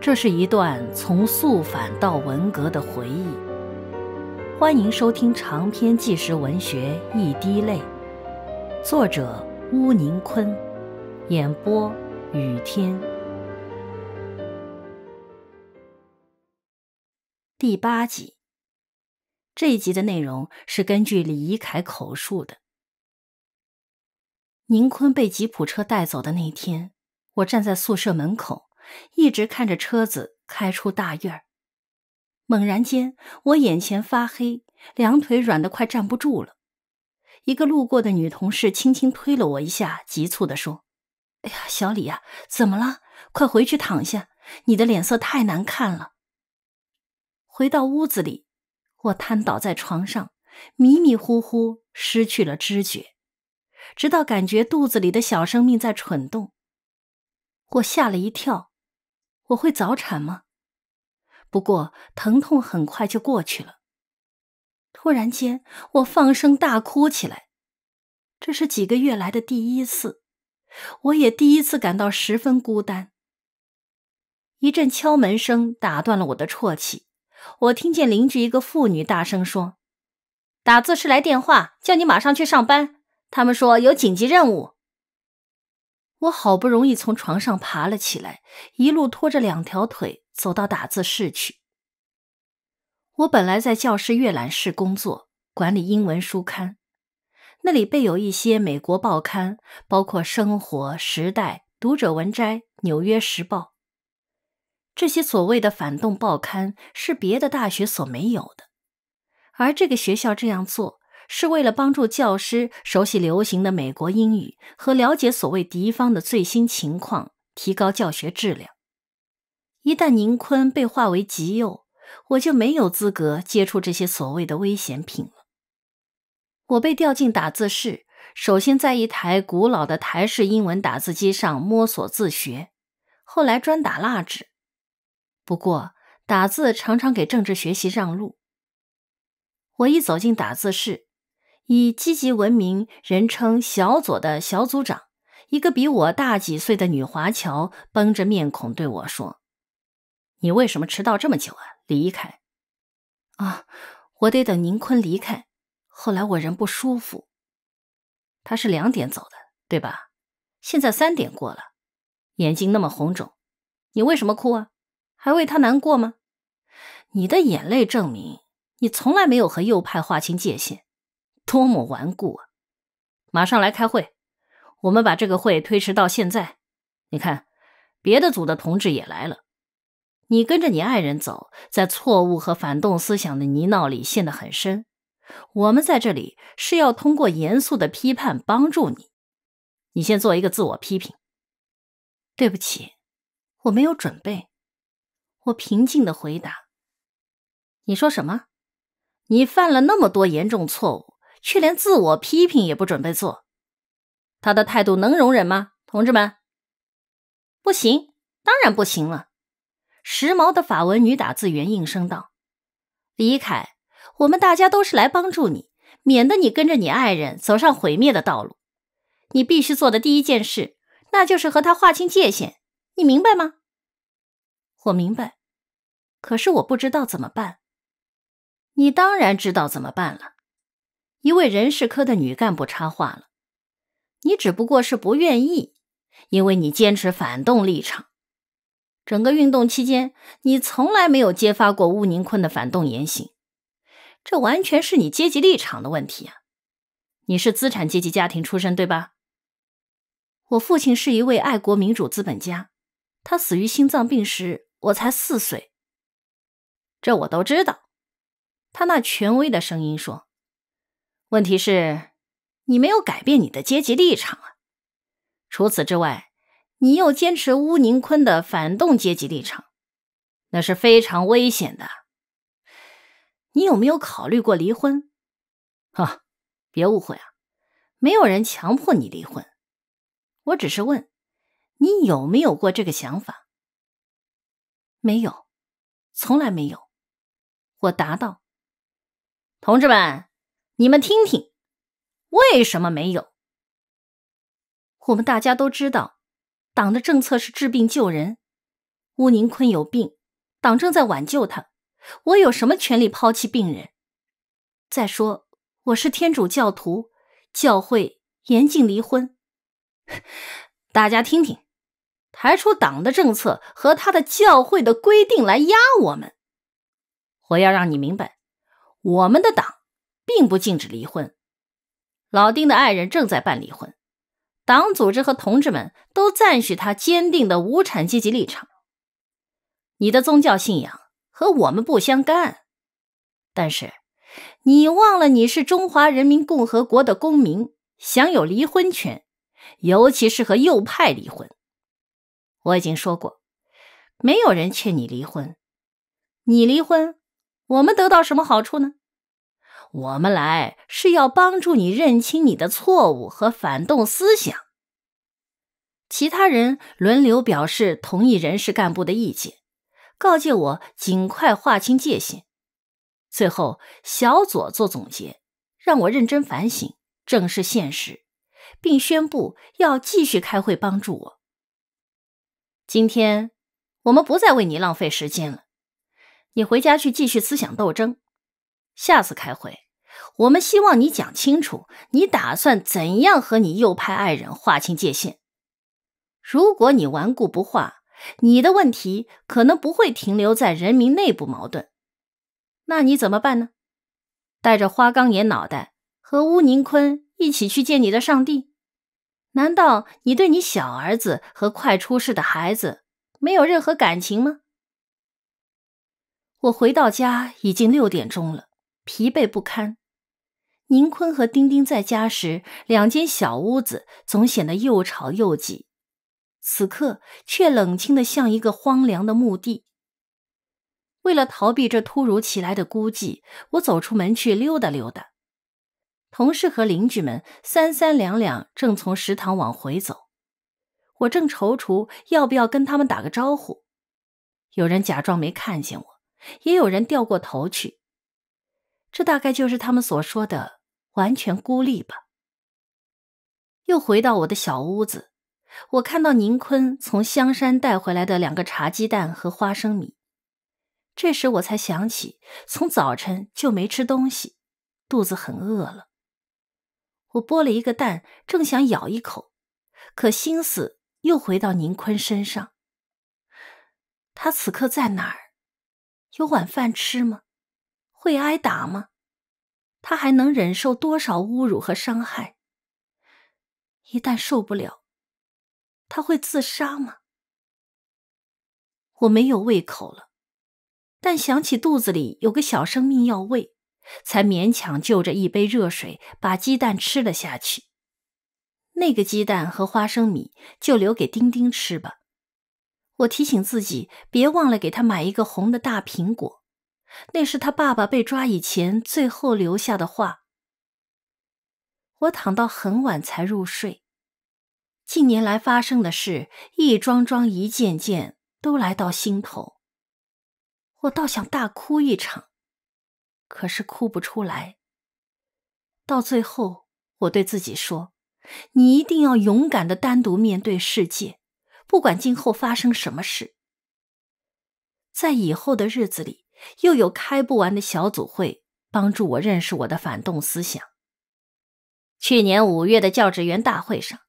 这是一段从肃反到文革的回忆。欢迎收听长篇纪实文学《一滴泪》，作者乌宁坤，演播雨天。第八集。这一集的内容是根据李一凯口述的。宁坤被吉普车带走的那天，我站在宿舍门口。一直看着车子开出大院儿，猛然间，我眼前发黑，两腿软得快站不住了。一个路过的女同事轻轻推了我一下，急促地说：“哎呀，小李呀，怎么了？快回去躺下，你的脸色太难看了。”回到屋子里，我瘫倒在床上，迷迷糊糊失去了知觉，直到感觉肚子里的小生命在蠢动，我吓了一跳。我会早产吗？不过疼痛很快就过去了。突然间，我放声大哭起来，这是几个月来的第一次，我也第一次感到十分孤单。一阵敲门声打断了我的啜泣，我听见邻居一个妇女大声说：“打字室来电话，叫你马上去上班，他们说有紧急任务。”我好不容易从床上爬了起来，一路拖着两条腿走到打字室去。我本来在教室阅览室工作，管理英文书刊，那里备有一些美国报刊，包括《生活》《时代》《读者文摘》《纽约时报》这些所谓的反动报刊，是别的大学所没有的，而这个学校这样做。是为了帮助教师熟悉流行的美国英语和了解所谓敌方的最新情况，提高教学质量。一旦宁坤被化为极右，我就没有资格接触这些所谓的危险品了。我被调进打字室，首先在一台古老的台式英文打字机上摸索自学，后来专打蜡纸。不过打字常常给政治学习让路。我一走进打字室。以积极闻名，人称小左的小组长，一个比我大几岁的女华侨，绷着面孔对我说：“你为什么迟到这么久啊？离开啊！我得等宁坤离开。后来我人不舒服。他是两点走的，对吧？现在三点过了，眼睛那么红肿，你为什么哭啊？还为他难过吗？你的眼泪证明你从来没有和右派划清界限。”多么顽固啊！马上来开会，我们把这个会推迟到现在。你看，别的组的同志也来了。你跟着你爱人走，在错误和反动思想的泥淖里陷得很深。我们在这里是要通过严肃的批判帮助你。你先做一个自我批评。对不起，我没有准备。我平静的回答。你说什么？你犯了那么多严重错误。却连自我批评也不准备做，他的态度能容忍吗？同志们，不行，当然不行了。时髦的法文女打字员应声道：“李凯，我们，大家都是来帮助你，免得你跟着你爱人走上毁灭的道路。你必须做的第一件事，那就是和他划清界限。你明白吗？”“我明白，可是我不知道怎么办。”“你当然知道怎么办了。”一位人事科的女干部插话了：“你只不过是不愿意，因为你坚持反动立场。整个运动期间，你从来没有揭发过乌宁坤的反动言行，这完全是你阶级立场的问题啊！你是资产阶级家庭出身，对吧？我父亲是一位爱国民主资本家，他死于心脏病时，我才四岁。这我都知道。”他那权威的声音说。问题是，你没有改变你的阶级立场啊！除此之外，你又坚持乌宁坤的反动阶级立场，那是非常危险的。你有没有考虑过离婚？啊，别误会啊，没有人强迫你离婚，我只是问，你有没有过这个想法？没有，从来没有。我答道：“同志们。”你们听听，为什么没有？我们大家都知道，党的政策是治病救人。乌宁坤有病，党正在挽救他。我有什么权利抛弃病人？再说，我是天主教徒，教会严禁离婚。大家听听，抬出党的政策和他的教会的规定来压我们。我要让你明白，我们的党。并不禁止离婚。老丁的爱人正在办离婚，党组织和同志们都赞许他坚定的无产阶级立场。你的宗教信仰和我们不相干，但是你忘了你是中华人民共和国的公民，享有离婚权，尤其是和右派离婚。我已经说过，没有人劝你离婚。你离婚，我们得到什么好处呢？我们来是要帮助你认清你的错误和反动思想。其他人轮流表示同意人事干部的意见，告诫我尽快划清界限。最后，小左做总结，让我认真反省，正视现实，并宣布要继续开会帮助我。今天，我们不再为你浪费时间了，你回家去继续思想斗争。下次开会，我们希望你讲清楚，你打算怎样和你右派爱人划清界限。如果你顽固不化，你的问题可能不会停留在人民内部矛盾。那你怎么办呢？带着花岗岩脑袋和乌宁坤一起去见你的上帝？难道你对你小儿子和快出世的孩子没有任何感情吗？我回到家已经六点钟了。疲惫不堪。宁坤和丁丁在家时，两间小屋子总显得又吵又挤，此刻却冷清的像一个荒凉的墓地。为了逃避这突如其来的孤寂，我走出门去溜达溜达。同事和邻居们三三两两正从食堂往回走，我正踌躇要不要跟他们打个招呼，有人假装没看见我，也有人掉过头去。这大概就是他们所说的完全孤立吧。又回到我的小屋子，我看到宁坤从香山带回来的两个茶鸡蛋和花生米。这时我才想起，从早晨就没吃东西，肚子很饿了。我剥了一个蛋，正想咬一口，可心思又回到宁坤身上。他此刻在哪儿？有晚饭吃吗？会挨打吗？他还能忍受多少侮辱和伤害？一旦受不了，他会自杀吗？我没有胃口了，但想起肚子里有个小生命要喂，才勉强就着一杯热水把鸡蛋吃了下去。那个鸡蛋和花生米就留给丁丁吃吧。我提醒自己，别忘了给他买一个红的大苹果。那是他爸爸被抓以前最后留下的话。我躺到很晚才入睡，近年来发生的事一桩桩一件件都来到心头，我倒想大哭一场，可是哭不出来。到最后，我对自己说：“你一定要勇敢的单独面对世界，不管今后发生什么事，在以后的日子里。”又有开不完的小组会，帮助我认识我的反动思想。去年五月的教职员大会上，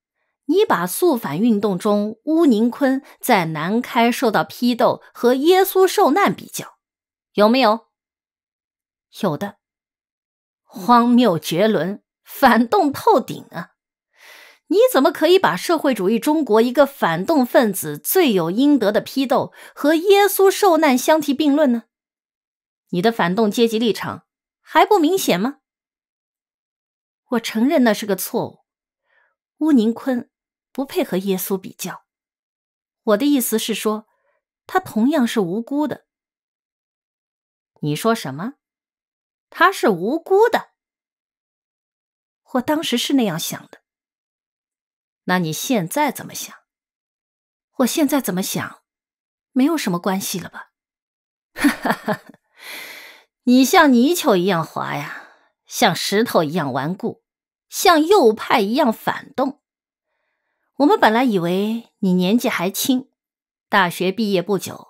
你把肃反运动中乌宁坤在南开受到批斗和耶稣受难比较，有没有？有的，荒谬绝伦，反动透顶啊！你怎么可以把社会主义中国一个反动分子罪有应得的批斗和耶稣受难相提并论呢？你的反动阶级立场还不明显吗？我承认那是个错误。乌宁坤不配和耶稣比较。我的意思是说，他同样是无辜的。你说什么？他是无辜的。我当时是那样想的。那你现在怎么想？我现在怎么想，没有什么关系了吧？哈哈哈哈哈。你像泥鳅一样滑呀，像石头一样顽固，像右派一样反动。我们本来以为你年纪还轻，大学毕业不久，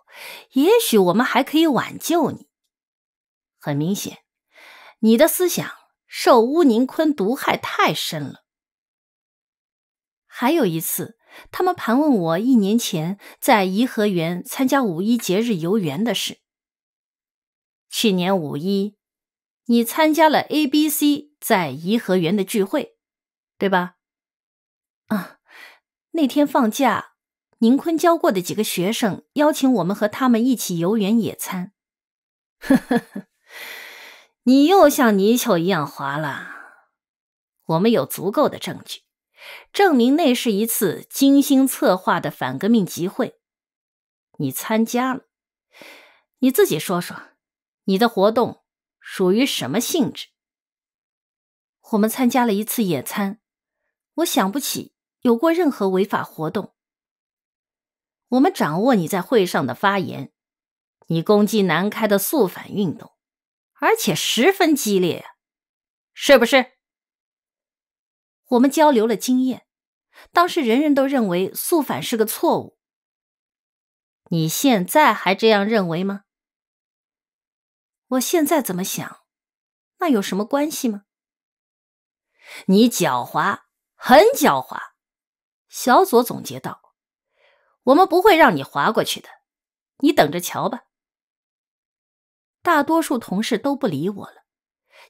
也许我们还可以挽救你。很明显，你的思想受乌宁坤毒害太深了。还有一次，他们盘问我一年前在颐和园参加五一节日游园的事。去年五一，你参加了 A、B、C 在颐和园的聚会，对吧？啊，那天放假，宁坤教过的几个学生邀请我们和他们一起游园野餐。你又像泥鳅一样滑了。我们有足够的证据，证明那是一次精心策划的反革命集会。你参加了，你自己说说。你的活动属于什么性质？我们参加了一次野餐，我想不起有过任何违法活动。我们掌握你在会上的发言，你攻击南开的肃反运动，而且十分激烈，是不是？我们交流了经验，当时人人都认为肃反是个错误。你现在还这样认为吗？我现在怎么想，那有什么关系吗？你狡猾，很狡猾。小左总结道：“我们不会让你滑过去的，你等着瞧吧。”大多数同事都不理我了，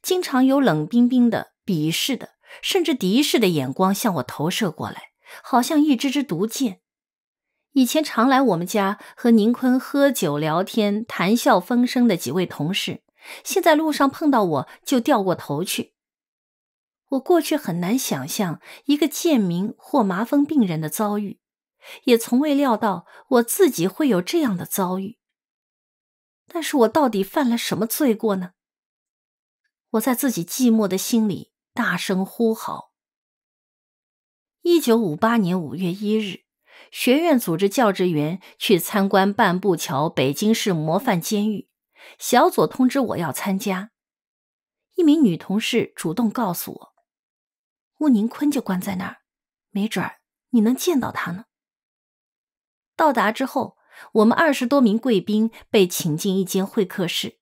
经常有冷冰冰的、鄙视的，甚至敌视的眼光向我投射过来，好像一支支毒箭。以前常来我们家和宁坤喝酒聊天、谈笑风生的几位同事，现在路上碰到我就掉过头去。我过去很难想象一个贱民或麻风病人的遭遇，也从未料到我自己会有这样的遭遇。但是我到底犯了什么罪过呢？我在自己寂寞的心里大声呼嚎。一九五八年五月一日。学院组织教职员去参观半步桥北京市模范监狱，小左通知我要参加。一名女同事主动告诉我，乌宁坤就关在那儿，没准儿你能见到他呢。到达之后，我们二十多名贵宾被请进一间会客室，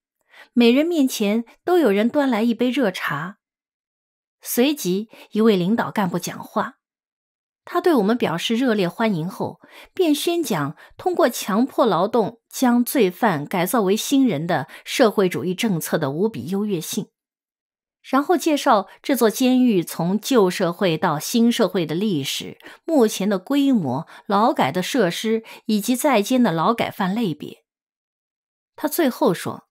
每人面前都有人端来一杯热茶。随即，一位领导干部讲话。他对我们表示热烈欢迎后，便宣讲通过强迫劳动将罪犯改造为新人的社会主义政策的无比优越性，然后介绍这座监狱从旧社会到新社会的历史、目前的规模、劳改的设施以及在监的劳改犯类别。他最后说：“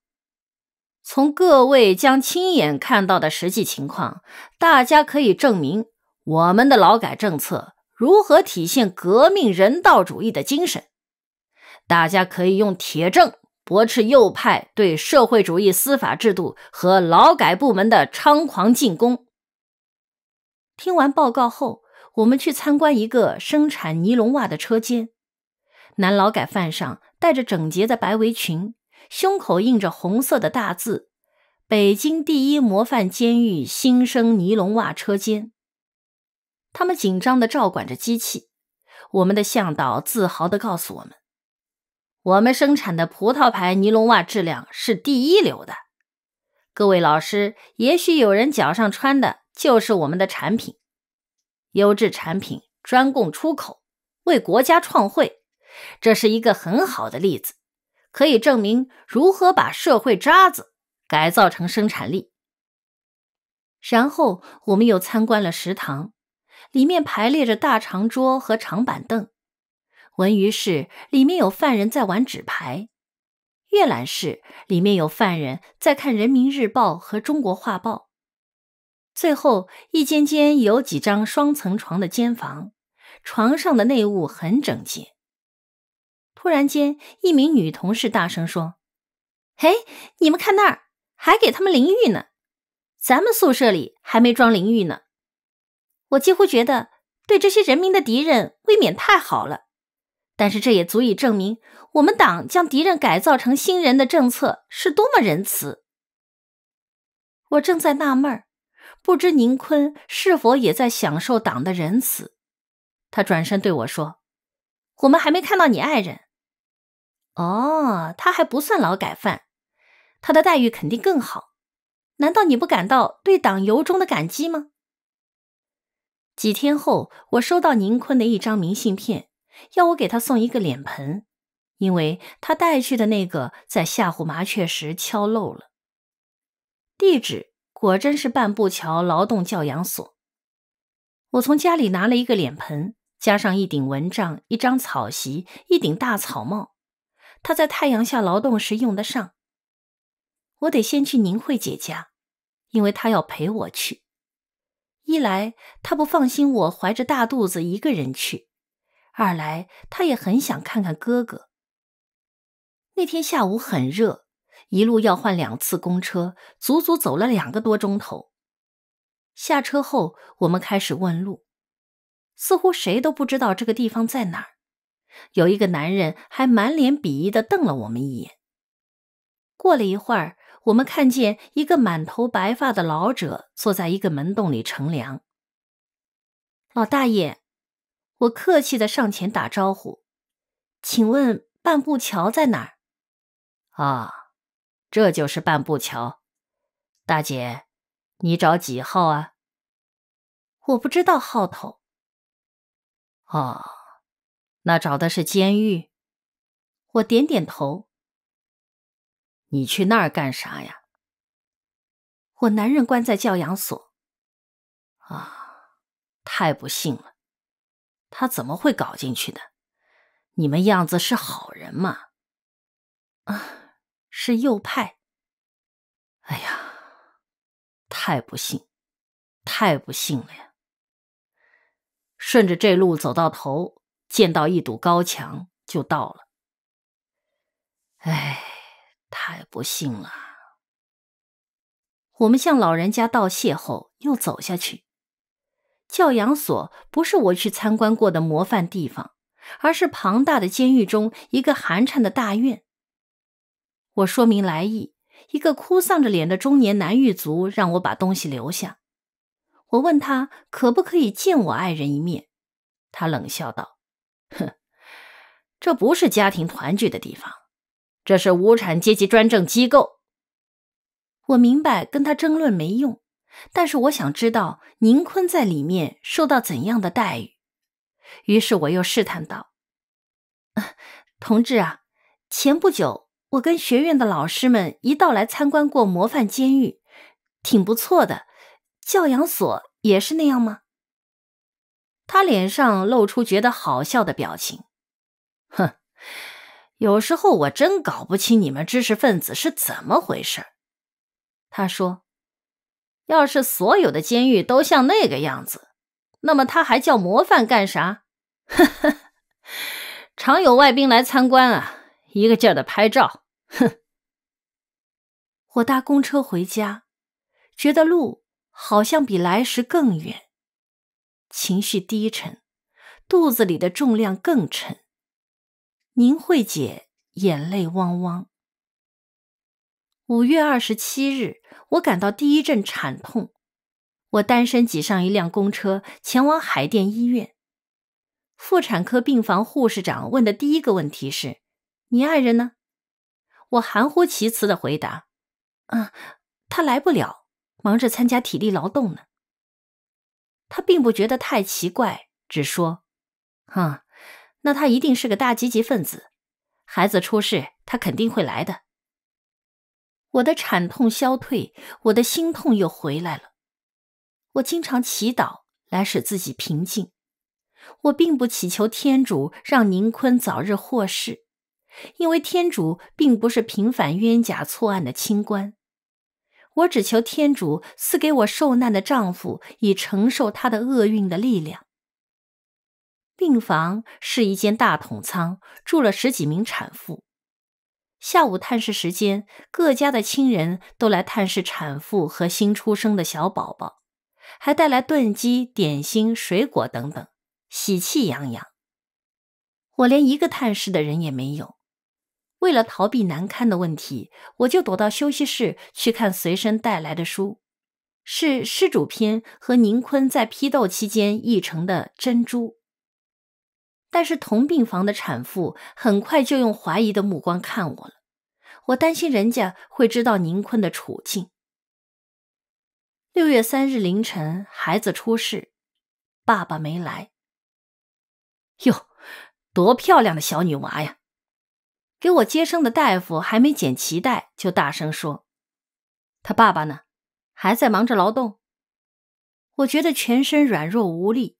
从各位将亲眼看到的实际情况，大家可以证明我们的劳改政策。”如何体现革命人道主义的精神？大家可以用铁证驳斥右派对社会主义司法制度和劳改部门的猖狂进攻。听完报告后，我们去参观一个生产尼龙袜的车间。男劳改犯上戴着整洁的白围裙，胸口印着红色的大字：“北京第一模范监狱新生尼龙袜车间。”他们紧张的照管着机器。我们的向导自豪地告诉我们：“我们生产的葡萄牌尼龙袜质量是第一流的。各位老师，也许有人脚上穿的就是我们的产品。优质产品专供出口，为国家创汇。这是一个很好的例子，可以证明如何把社会渣子改造成生产力。”然后我们又参观了食堂。里面排列着大长桌和长板凳，文娱室里面有犯人在玩纸牌，阅览室里面有犯人在看《人民日报》和《中国画报》，最后一间间有几张双层床的间房，床上的内务很整洁。突然间，一名女同事大声说：“哎，你们看那儿，还给他们淋浴呢，咱们宿舍里还没装淋浴呢。”我几乎觉得，对这些人民的敌人，未免太好了。但是这也足以证明，我们党将敌人改造成新人的政策是多么仁慈。我正在纳闷儿，不知宁坤是否也在享受党的仁慈。他转身对我说：“我们还没看到你爱人。哦，他还不算劳改犯，他的待遇肯定更好。难道你不感到对党由衷的感激吗？”几天后，我收到宁坤的一张明信片，要我给他送一个脸盆，因为他带去的那个在吓唬麻雀时敲漏了。地址果真是半步桥劳动教养所。我从家里拿了一个脸盆，加上一顶蚊帐、一张草席、一顶大草帽，他在太阳下劳动时用得上。我得先去宁慧姐家，因为她要陪我去。一来他不放心我怀着大肚子一个人去，二来他也很想看看哥哥。那天下午很热，一路要换两次公车，足足走了两个多钟头。下车后，我们开始问路，似乎谁都不知道这个地方在哪儿。有一个男人还满脸鄙夷的瞪了我们一眼。过了一会儿。我们看见一个满头白发的老者坐在一个门洞里乘凉。老大爷，我客气的上前打招呼，请问半步桥在哪儿？啊，这就是半步桥。大姐，你找几号啊？我不知道号头。哦，那找的是监狱。我点点头。你去那儿干啥呀？我男人关在教养所，啊，太不幸了！他怎么会搞进去的？你们样子是好人吗？啊，是右派。哎呀，太不幸，太不幸了呀！顺着这路走到头，见到一堵高墙就到了。哎。太不幸了。我们向老人家道谢后，又走下去。教养所不是我去参观过的模范地方，而是庞大的监狱中一个寒颤的大院。我说明来意，一个哭丧着脸的中年男狱卒让我把东西留下。我问他可不可以见我爱人一面，他冷笑道：“哼，这不是家庭团聚的地方。”这是无产阶级专政机构。我明白跟他争论没用，但是我想知道宁坤在里面受到怎样的待遇。于是我又试探道：“同志啊，前不久我跟学院的老师们一道来参观过模范监狱，挺不错的。教养所也是那样吗？”他脸上露出觉得好笑的表情，哼。有时候我真搞不清你们知识分子是怎么回事。他说：“要是所有的监狱都像那个样子，那么他还叫模范干啥？”呵呵，常有外宾来参观啊，一个劲儿的拍照。哼。我搭公车回家，觉得路好像比来时更远，情绪低沉，肚子里的重量更沉。宁慧姐眼泪汪汪。五月二十七日，我感到第一阵惨痛。我单身挤上一辆公车，前往海淀医院妇产科病房。护士长问的第一个问题是：“你爱人呢？”我含糊其辞的回答：“嗯，他来不了，忙着参加体力劳动呢。”他并不觉得太奇怪，只说：“啊。”那他一定是个大积极分子，孩子出事，他肯定会来的。我的惨痛消退，我的心痛又回来了。我经常祈祷来使自己平静。我并不祈求天主让宁坤早日获释，因为天主并不是平反冤假错案的清官。我只求天主赐给我受难的丈夫以承受他的厄运的力量。病房是一间大桶仓，住了十几名产妇。下午探视时间，各家的亲人都来探视产妇和新出生的小宝宝，还带来炖鸡、点心、水果等等，喜气洋洋。我连一个探视的人也没有。为了逃避难堪的问题，我就躲到休息室去看随身带来的书，是施主篇和宁坤在批斗期间译成的《珍珠》。但是同病房的产妇很快就用怀疑的目光看我了，我担心人家会知道宁坤的处境。六月三日凌晨，孩子出世，爸爸没来。哟，多漂亮的小女娃呀！给我接生的大夫还没剪脐带，就大声说：“他爸爸呢？还在忙着劳动。”我觉得全身软弱无力，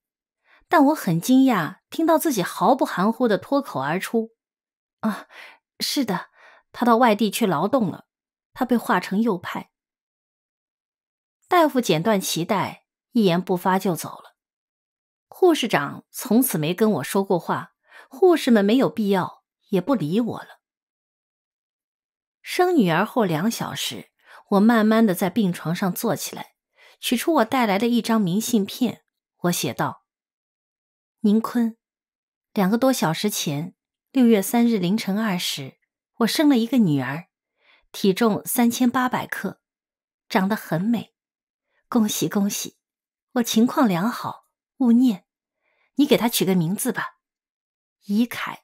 但我很惊讶。听到自己毫不含糊的脱口而出：“啊，是的，他到外地去劳动了，他被划成右派。”大夫剪断脐带，一言不发就走了。护士长从此没跟我说过话，护士们没有必要，也不理我了。生女儿后两小时，我慢慢的在病床上坐起来，取出我带来的一张明信片，我写道：“宁坤。”两个多小时前，六月三日凌晨二时，我生了一个女儿，体重三千八百克，长得很美。恭喜恭喜！我情况良好，勿念。你给她取个名字吧，怡凯。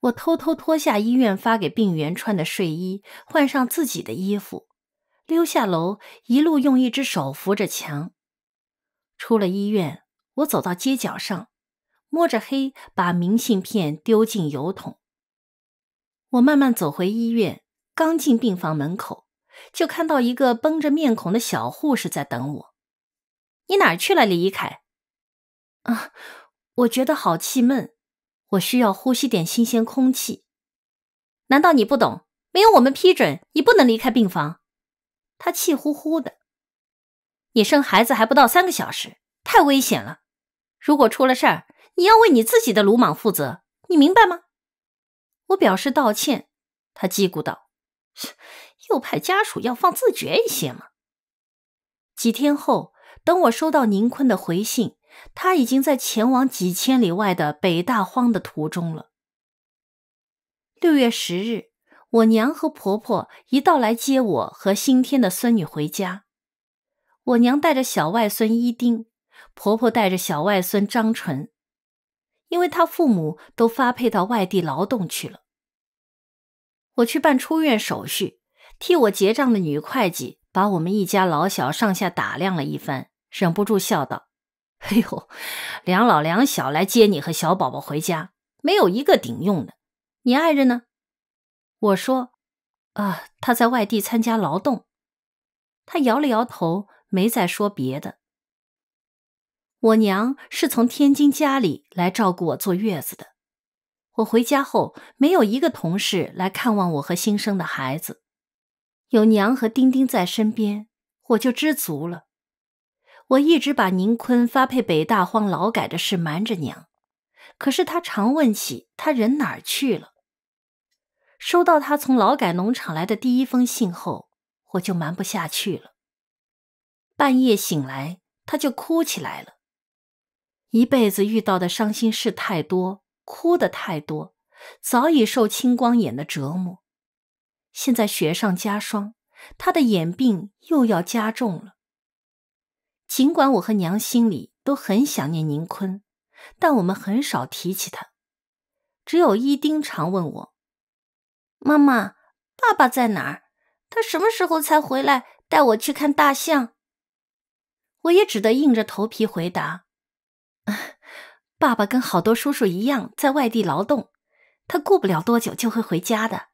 我偷偷脱下医院发给病员穿的睡衣，换上自己的衣服，溜下楼，一路用一只手扶着墙。出了医院，我走到街角上。摸着黑把明信片丢进邮筒。我慢慢走回医院，刚进病房门口，就看到一个绷着面孔的小护士在等我。你哪去了，李一凯？啊，我觉得好气闷，我需要呼吸点新鲜空气。难道你不懂？没有我们批准，你不能离开病房。他气呼呼的。你生孩子还不到三个小时，太危险了。如果出了事儿……你要为你自己的鲁莽负责，你明白吗？我表示道歉。他嘀咕道：“右派家属要放自觉一些嘛。”几天后，等我收到宁坤的回信，他已经在前往几千里外的北大荒的途中了。六月十日，我娘和婆婆一道来接我和新添的孙女回家。我娘带着小外孙伊丁，婆婆带着小外孙张纯。因为他父母都发配到外地劳动去了，我去办出院手续，替我结账的女会计把我们一家老小上下打量了一番，忍不住笑道：“哎呦，两老两小来接你和小宝宝回家，没有一个顶用的。你爱人呢？”我说：“啊，他在外地参加劳动。”他摇了摇头，没再说别的。我娘是从天津家里来照顾我坐月子的。我回家后，没有一个同事来看望我和新生的孩子。有娘和丁丁在身边，我就知足了。我一直把宁坤发配北大荒劳改的事瞒着娘，可是他常问起他人哪儿去了。收到他从劳改农场来的第一封信后，我就瞒不下去了。半夜醒来，他就哭起来了。一辈子遇到的伤心事太多，哭的太多，早已受青光眼的折磨。现在雪上加霜，他的眼病又要加重了。尽管我和娘心里都很想念宁坤，但我们很少提起他，只有一丁常问我：“妈妈，爸爸在哪儿？他什么时候才回来带我去看大象？”我也只得硬着头皮回答。爸爸跟好多叔叔一样在外地劳动，他过不了多久就会回家的。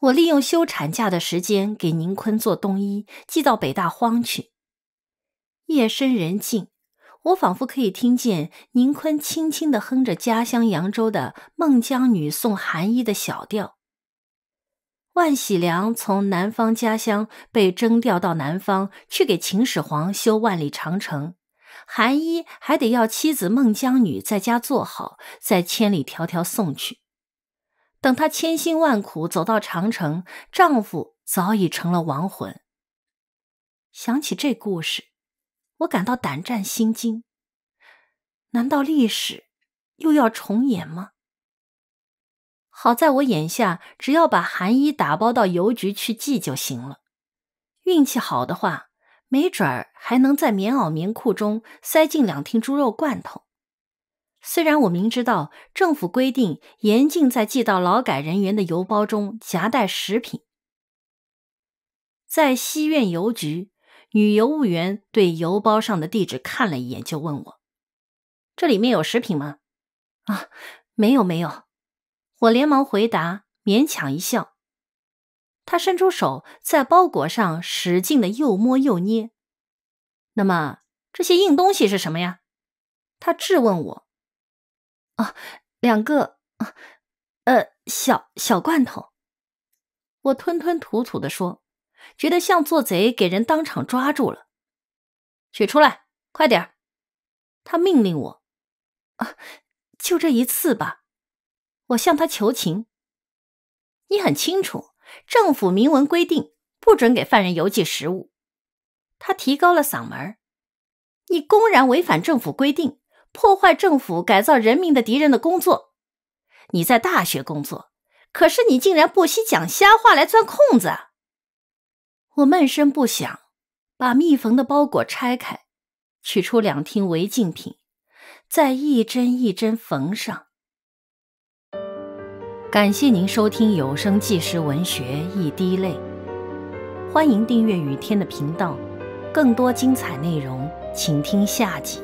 我利用休产假的时间给宁坤做冬衣，寄到北大荒去。夜深人静，我仿佛可以听见宁坤轻轻的哼着家乡扬州的《孟姜女送寒衣》的小调。万喜良从南方家乡被征调到南方去给秦始皇修万里长城。韩一还得要妻子孟姜女在家做好，再千里迢迢送去。等她千辛万苦走到长城，丈夫早已成了亡魂。想起这故事，我感到胆战心惊。难道历史又要重演吗？好在我眼下只要把韩一打包到邮局去寄就行了，运气好的话。没准儿还能在棉袄棉裤中塞进两听猪肉罐头。虽然我明知道政府规定严禁在寄到劳改人员的邮包中夹带食品，在西苑邮局，女邮务员对邮包上的地址看了一眼，就问我：“这里面有食品吗？”“啊，没有，没有。”我连忙回答，勉强一笑。他伸出手，在包裹上使劲的又摸又捏。那么这些硬东西是什么呀？他质问我。啊，两个，呃，小小罐头。我吞吞吐吐的说，觉得像做贼给人当场抓住了。取出来，快点儿！他命令我。啊，就这一次吧。我向他求情。你很清楚。政府明文规定，不准给犯人邮寄食物。他提高了嗓门：“你公然违反政府规定，破坏政府改造人民的敌人的工作。你在大学工作，可是你竟然不惜讲瞎话来钻空子！”我闷声不响，把密缝的包裹拆开，取出两听违禁品，再一针一针缝上。感谢您收听有声纪实文学《一滴泪》，欢迎订阅雨天的频道，更多精彩内容，请听下集。